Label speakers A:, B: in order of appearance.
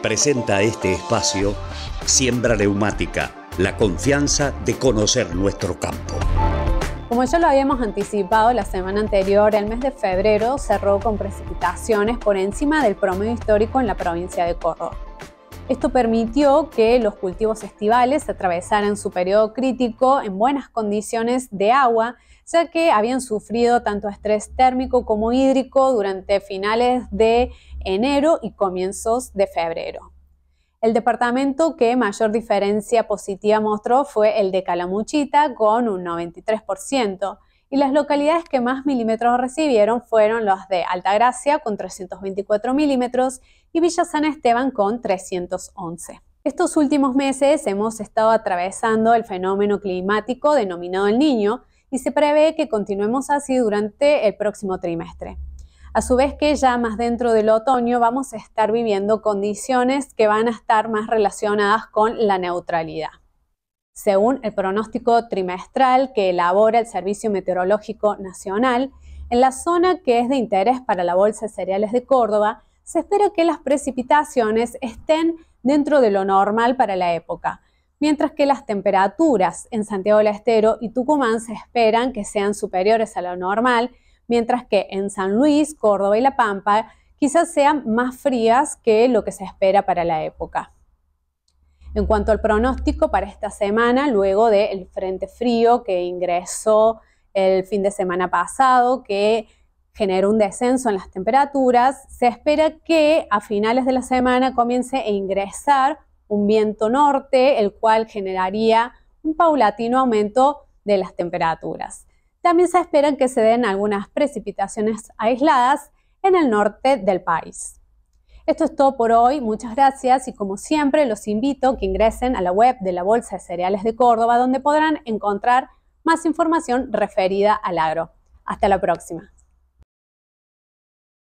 A: presenta este espacio Siembra Neumática, la confianza de conocer nuestro campo. Como ya lo habíamos anticipado la semana anterior, el mes de febrero cerró con precipitaciones por encima del promedio histórico en la provincia de Coro. Esto permitió que los cultivos estivales atravesaran su periodo crítico en buenas condiciones de agua, ya que habían sufrido tanto estrés térmico como hídrico durante finales de enero y comienzos de febrero. El departamento que mayor diferencia positiva mostró fue el de Calamuchita, con un 93%, y las localidades que más milímetros recibieron fueron las de Altagracia con 324 milímetros y Villa San Esteban con 311. Estos últimos meses hemos estado atravesando el fenómeno climático denominado el niño y se prevé que continuemos así durante el próximo trimestre. A su vez que ya más dentro del otoño vamos a estar viviendo condiciones que van a estar más relacionadas con la neutralidad según el pronóstico trimestral que elabora el Servicio Meteorológico Nacional, en la zona que es de interés para la Bolsa de Cereales de Córdoba, se espera que las precipitaciones estén dentro de lo normal para la época, mientras que las temperaturas en Santiago del Estero y Tucumán se esperan que sean superiores a lo normal, mientras que en San Luis, Córdoba y La Pampa quizás sean más frías que lo que se espera para la época. En cuanto al pronóstico para esta semana, luego del frente frío que ingresó el fin de semana pasado, que generó un descenso en las temperaturas, se espera que a finales de la semana comience a ingresar un viento norte, el cual generaría un paulatino aumento de las temperaturas. También se espera que se den algunas precipitaciones aisladas en el norte del país. Esto es todo por hoy, muchas gracias y como siempre los invito a que ingresen a la web de la Bolsa de Cereales de Córdoba donde podrán encontrar más información referida al agro. Hasta la próxima.